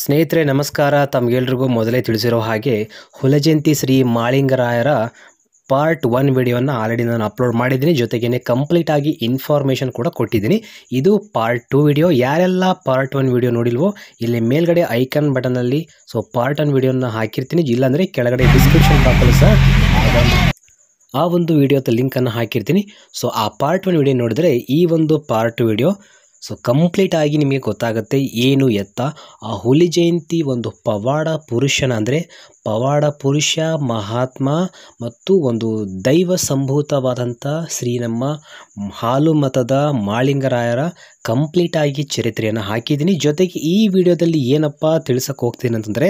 ಸ್ನೇಹಿತರೆ ನಮಸ್ಕಾರ ತಮಗೆಲ್ರಿಗೂ ಮೊದಲೇ ತಿಳಿಸಿರೋ ಹಾಗೆ ಹುಲಜಂತಿ ಶ್ರೀ ಮಾಳಿಂಗರಾಯರ ಪಾರ್ಟ್ ಒನ್ ವಿಡಿಯೋನ ಆಲ್ರೆಡಿ ನಾನು ಅಪ್ಲೋಡ್ ಮಾಡಿದ್ದೀನಿ ಜೊತೆಗೇನೆ ಕಂಪ್ಲೀಟಾಗಿ ಇನ್ಫಾರ್ಮೇಷನ್ ಕೂಡ ಕೊಟ್ಟಿದ್ದೀನಿ ಇದು ಪಾರ್ಟ್ ಟು ವಿಡಿಯೋ ಯಾರೆಲ್ಲ ಪಾರ್ಟ್ ಒನ್ ವಿಡಿಯೋ ನೋಡಿಲ್ವೋ ಇಲ್ಲಿ ಮೇಲ್ಗಡೆ ಐಕನ್ ಬಟನಲ್ಲಿ ಸೊ ಪಾರ್ಟ್ ಒನ್ ವಿಡಿಯೋನ ಹಾಕಿರ್ತೀನಿ ಇಲ್ಲಾಂದರೆ ಕೆಳಗಡೆ ಡಿಸ್ಕ್ರಿಪ್ಷನ್ ಬಾಕ್ಸಲ್ಲಿ ಸಹ ಆ ಒಂದು ವಿಡಿಯೋದ ಲಿಂಕನ್ನು ಹಾಕಿರ್ತೀನಿ ಸೊ ಆ ಪಾರ್ಟ್ ಒನ್ ವಿಡಿಯೋ ನೋಡಿದರೆ ಈ ಒಂದು ಪಾರ್ಟ್ ವಿಡಿಯೋ ಸೊ ಕಂಪ್ಲೀಟ್ ಆಗಿ ನಿಮಗೆ ಗೊತ್ತಾಗುತ್ತೆ ಏನು ಎತ್ತ ಆ ಹುಲಿ ಜಯಂತಿ ಒಂದು ಪವಾಡ ಪುರುಷನ ಅಂದರೆ ಪವಾಡ ಪುರುಷ ಮಹಾತ್ಮ ಮತ್ತು ಒಂದು ದೈವ ಸಂಭೂತವಾದಂಥ ಶ್ರೀ ನಮ್ಮ ಹಾಲು ಮತದ ಮಾಳಿಂಗರಾಯರ ಕಂಪ್ಲೀಟ್ ಆಗಿ ಚರಿತ್ರೆಯನ್ನು ಹಾಕಿದ್ದೀನಿ ಜೊತೆಗೆ ಈ ವಿಡಿಯೋದಲ್ಲಿ ಏನಪ್ಪ ತಿಳಿಸಕ್ಕೆ ಹೋಗ್ತೀನಿ ಅಂತಂದರೆ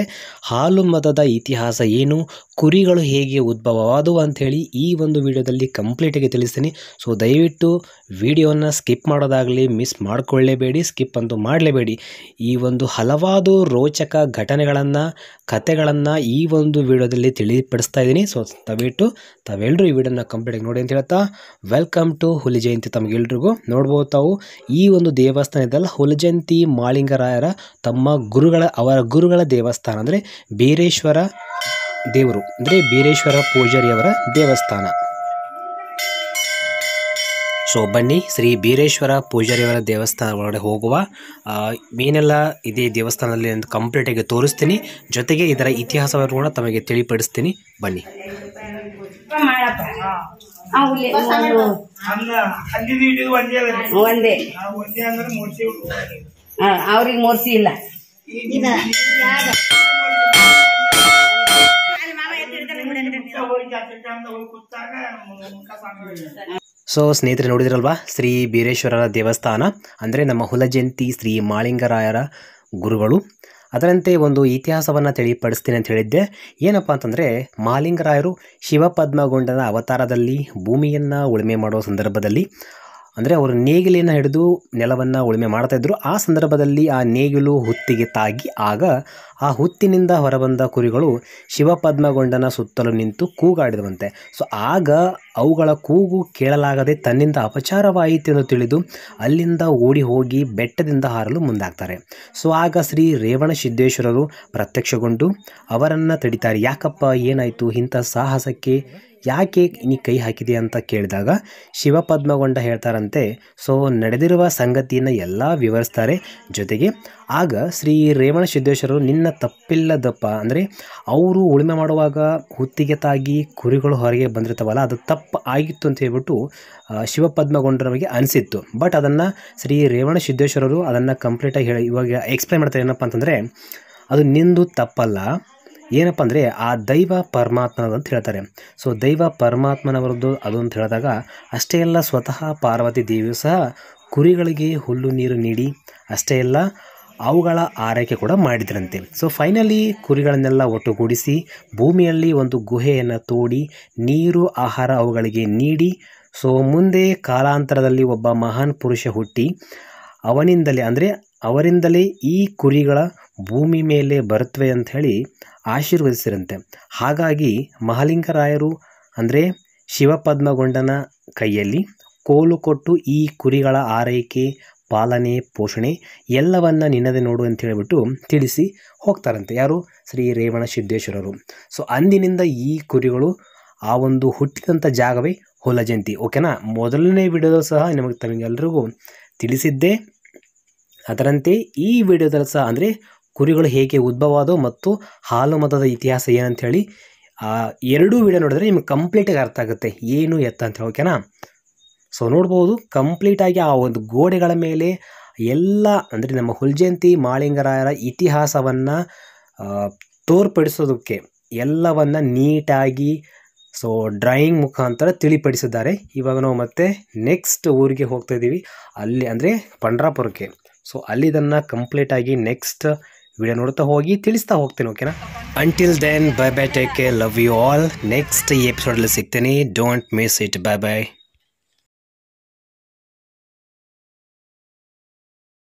ಹಾಲು ಮತದ ಇತಿಹಾಸ ಏನು ಕುರಿಗಳು ಹೇಗೆ ಉದ್ಭವವಾದವು ಅಂಥೇಳಿ ಈ ಒಂದು ವಿಡಿಯೋದಲ್ಲಿ ಕಂಪ್ಲೀಟಾಗಿ ತಿಳಿಸ್ತೀನಿ ಸೊ ದಯವಿಟ್ಟು ವಿಡಿಯೋನ ಸ್ಕಿಪ್ ಮಾಡೋದಾಗಲಿ ಮಿಸ್ ಮಾಡಿಕೊಳ್ಳೇಬೇಡಿ ಸ್ಕಿಪ್ ಅಂತೂ ಮಾಡಲೇಬೇಡಿ ಈ ಒಂದು ಹಲವಾರು ರೋಚಕ ಘಟನೆಗಳನ್ನು ಕಥೆಗಳನ್ನು ಈ ಒಂದು ವಿಡಿಯೋದಲ್ಲಿ ತಿಳಿಪಡಿಸ್ತಾ ಇದ್ದೀನಿ ಸೊ ದಯವಿಟ್ಟು ತಾವೆಲ್ಲರೂ ಈ ವಿಡಿಯೋನ ಆಗಿ ನೋಡಿ ಅಂತ ಹೇಳ್ತಾ ವೆಲ್ಕಮ್ ಟು ಹುಲಿ ಜಯಂತಿ ತಮಗೆಲ್ರಿಗೂ ನೋಡ್ಬೋದು ತಾವು ಈ ಒಂದು ದೇವಸ್ಥಾನ ಇದೆಲ್ಲ ಹುಲಿ ಜಯಂತಿ ಮಾಳಿಂಗರಾಯರ ತಮ್ಮ ಗುರುಗಳ ಅವರ ಗುರುಗಳ ದೇವಸ್ಥಾನ ಅಂದರೆ ಬೀರೇಶ್ವರ ದೇವರು ಅಂದರೆ ಬೀರೇಶ್ವರ ಪೂಜಾರಿಯವರ ದೇವಸ್ಥಾನ ಸೊ ಬನ್ನಿ ಶ್ರೀ ಬೀರೇಶ್ವರ ಪೂಜಾರಿಯವರ ದೇವಸ್ಥಾನ ಒಳಗಡೆ ಹೋಗುವ ಏನೆಲ್ಲ ಇದೆ ದೇವಸ್ಥಾನದಲ್ಲಿ ಕಂಪ್ಲೀಟ್ ಕಂಪ್ಲೀಟಾಗಿ ತೋರಿಸ್ತೀನಿ ಜೊತೆಗೆ ಇದರ ಇತಿಹಾಸವನ್ನು ಕೂಡ ತಮಗೆ ತಿಳಿಪಡಿಸ್ತೀನಿ ಬನ್ನಿ ಅವ್ರಿಗೆ ಮೂರ್ತಿ ಇಲ್ಲ ಸೊ ಸ್ನೇಹಿತರೆ ನೋಡಿದ್ರಲ್ವಾ ಶ್ರೀ ಬೀರೇಶ್ವರರ ದೇವಸ್ಥಾನ ಅಂದರೆ ನಮ್ಮ ಹುಲಜಯಂತಿ ಶ್ರೀ ಮಾಳಿಂಗರಾಯರ ಗುರುಗಳು ಅದರಂತೆ ಒಂದು ಇತಿಹಾಸವನ್ನು ತಿಳಿಪಡಿಸ್ತೀನಿ ಅಂತ ಹೇಳಿದ್ದೆ ಏನಪ್ಪ ಅಂತಂದರೆ ಮಾಲಿಂಗರಾಯರು ಶಿವಪದ್ಮಗೊಂಡನ ಅವತಾರದಲ್ಲಿ ಭೂಮಿಯನ್ನು ಉಳುಮೆ ಮಾಡುವ ಸಂದರ್ಭದಲ್ಲಿ ಅಂದರೆ ಅವರು ನೇಗಿಲಿನ ಹಿಡಿದು ನೆಲವನ್ನು ಉಳುಮೆ ಮಾಡ್ತಾಯಿದ್ರು ಆ ಸಂದರ್ಭದಲ್ಲಿ ಆ ನೇಗಿಲು ಹುತ್ತಿಗೆ ತಾಗಿ ಆಗ ಆ ಹುತ್ತಿನಿಂದ ಹೊರಬಂದ ಕುರಿಗಳು ಶಿವಪದ್ಮಗೊಂಡನ ಸುತ್ತಲೂ ನಿಂತು ಕೂಗಾಡಿದವಂತೆ ಸೊ ಆಗ ಅವುಗಳ ಕೂಗು ಕೇಳಲಾಗದೆ ತನ್ನಿಂದ ಅಪಚಾರವಾಯಿತು ಎಂದು ತಿಳಿದು ಅಲ್ಲಿಂದ ಓಡಿ ಹೋಗಿ ಬೆಟ್ಟದಿಂದ ಹಾರಲು ಮುಂದಾಗ್ತಾರೆ ಸೊ ಆಗ ಶ್ರೀ ರೇವಣ ಸಿದ್ದೇಶ್ವರರು ಪ್ರತ್ಯಕ್ಷಗೊಂಡು ಅವರನ್ನು ತಡಿತಾರೆ ಯಾಕಪ್ಪ ಏನಾಯಿತು ಇಂಥ ಸಾಹಸಕ್ಕೆ ಯಾಕೆ ನೀ ಕೈ ಹಾಕಿದೆ ಅಂತ ಕೇಳಿದಾಗ ಶಿವಪದ್ಮಗೊಂಡ ಹೇಳ್ತಾರಂತೆ ಸೊ ನಡೆದಿರುವ ಸಂಗತಿಯನ್ನು ಎಲ್ಲ ವಿವರಿಸ್ತಾರೆ ಜೊತೆಗೆ ಆಗ ಶ್ರೀ ರೇವಣ ಸಿದ್ದೇಶ್ವರರು ನಿನ್ನ ತಪ್ಪಿಲ್ಲದಪ್ಪ ಅಂದರೆ ಅವರು ಉಳುಮೆ ಮಾಡುವಾಗ ಹುತ್ತಿಗೆ ತಾಗಿ ಕುರಿಗಳು ಹೊರಗೆ ಬಂದಿರ್ತವಲ್ಲ ಅದು ತಪ್ಪು ಆಗಿತ್ತು ಅಂತ ಹೇಳ್ಬಿಟ್ಟು ಶಿವಪದ್ಮಗೊಂಡರವರಿಗೆ ಅನಿಸಿತ್ತು ಬಟ್ ಅದನ್ನು ಶ್ರೀ ರೇವಣ ಸಿದ್ದೇಶ್ವರರು ಅದನ್ನು ಕಂಪ್ಲೀಟಾಗಿ ಹೇಳಿ ಇವಾಗ ಎಕ್ಸ್ಪ್ಲೈನ್ ಮಾಡ್ತಾರೆ ಏನಪ್ಪ ಅಂತಂದರೆ ಅದು ನಿಂದು ತಪ್ಪಲ್ಲ ಏನಪ್ಪ ಅಂದರೆ ಆ ದೈವ ಪರಮಾತ್ಮನದು ಅಂತ ಹೇಳ್ತಾರೆ ಸೊ ದೈವ ಪರಮಾತ್ಮನವರದ್ದು ಅದು ಅಂತ ಹೇಳಿದಾಗ ಅಷ್ಟೇ ಎಲ್ಲ ಸ್ವತಃ ಪಾರ್ವತಿ ದೇವಿಯು ಸಹ ಕುರಿಗಳಿಗೆ ಹುಲ್ಲು ನೀರು ನೀಡಿ ಅಷ್ಟೇ ಎಲ್ಲ ಅವುಗಳ ಆರೈಕೆ ಕೂಡ ಮಾಡಿದ್ರಂತೆ ಸೊ ಫೈನಲಿ ಕುರಿಗಳನ್ನೆಲ್ಲ ಒಟ್ಟುಗೂಡಿಸಿ ಭೂಮಿಯಲ್ಲಿ ಒಂದು ಗುಹೆಯನ್ನು ತೋಡಿ ನೀರು ಆಹಾರ ಅವುಗಳಿಗೆ ನೀಡಿ ಸೊ ಮುಂದೆ ಕಾಲಾಂತರದಲ್ಲಿ ಒಬ್ಬ ಮಹಾನ್ ಪುರುಷ ಹುಟ್ಟಿ ಅವನಿಂದಲೇ ಅಂದರೆ ಅವರಿಂದಲೇ ಈ ಕುರಿಗಳ ಭೂಮಿ ಮೇಲೆ ಬರುತ್ತವೆ ಅಂಥೇಳಿ ಆಶೀರ್ವದಿಸಿರಂತೆ ಹಾಗಾಗಿ ಮಹಾಲಿಂಗರಾಯರು ಅಂದರೆ ಶಿವಪದ್ಮಗೊಂಡನ ಕೈಯಲ್ಲಿ ಕೋಲು ಕೊಟ್ಟು ಈ ಕುರಿಗಳ ಆರೈಕೆ ಪಾಲನೆ ಪೋಷಣೆ ಎಲ್ಲವನ್ನು ನಿನ್ನದೇ ನೋಡು ಅಂತ ಹೇಳಿಬಿಟ್ಟು ತಿಳಿಸಿ ಹೋಗ್ತಾರಂತೆ ಯಾರು ಶ್ರೀ ರೇವಣ ಸಿದ್ದೇಶ್ವರರು ಸೊ ಅಂದಿನಿಂದ ಈ ಕುರಿಗಳು ಆ ಒಂದು ಹುಟ್ಟಿದಂಥ ಜಾಗವೇ ಹೊಲ ಜಯಂತಿ ಓಕೆನಾ ಮೊದಲನೇ ವಿಡಿಯೋದಲ್ಲೂ ಸಹ ನಿಮಗೆ ತಮಗೆಲ್ಲರಿಗೂ ತಿಳಿಸಿದ್ದೇ ಅದರಂತೆ ಈ ವಿಡಿಯೋದಲ್ಲಿ ಸಹ ಅಂದರೆ ಕುರಿಗಳು ಹೇಗೆ ಉದ್ಭವವಾದವು ಮತ್ತು ಹಾಲು ಮತದ ಇತಿಹಾಸ ಏನಂತ ಹೇಳಿ ಎರಡೂ ವಿಡಿಯೋ ನೋಡಿದ್ರೆ ನಿಮ್ಗೆ ಕಂಪ್ಲೀಟಾಗಿ ಅರ್ಥ ಆಗುತ್ತೆ ಏನು ಎತ್ತ ಅಂತ ಓಕೆನಾ ಸೊ ನೋಡ್ಬೋದು ಕಂಪ್ಲೀಟಾಗಿ ಆ ಒಂದು ಗೋಡೆಗಳ ಮೇಲೆ ಎಲ್ಲ ಅಂದರೆ ನಮ್ಮ ಹುಲ್ಜಯಂತಿ ಮಾಳಿಂಗರಾಯರ ಇತಿಹಾಸವನ್ನು ತೋರ್ಪಡಿಸೋದಕ್ಕೆ ಎಲ್ಲವನ್ನು ನೀಟಾಗಿ ಸೊ ಡ್ರಾಯಿಂಗ್ ಮುಖಾಂತರ ತಿಳಿಪಡಿಸಿದ್ದಾರೆ ಇವಾಗ ನಾವು ಮತ್ತೆ ನೆಕ್ಸ್ಟ್ ಊರಿಗೆ ಹೋಗ್ತಾ ಇದ್ದೀವಿ ಅಲ್ಲಿ ಅಂದರೆ ಪಂಡ್ರಾಪುರಕ್ಕೆ ಸೊ ಇದನ್ನು ಕಂಪ್ಲೀಟಾಗಿ ನೆಕ್ಸ್ಟ್ ವಿಡಿಯೋ ನೋಡ್ತಾ ಹೋಗಿ ತಿಳಿಸ್ತಾ ಹೋಗ್ತೀನಿ ಓಕೆನಾ until then bye bye take care love you all next ಈ ಎಪಿಸೋಡಲ್ಲಿ ಸಿಗ್ತೀನಿ don't miss it bye by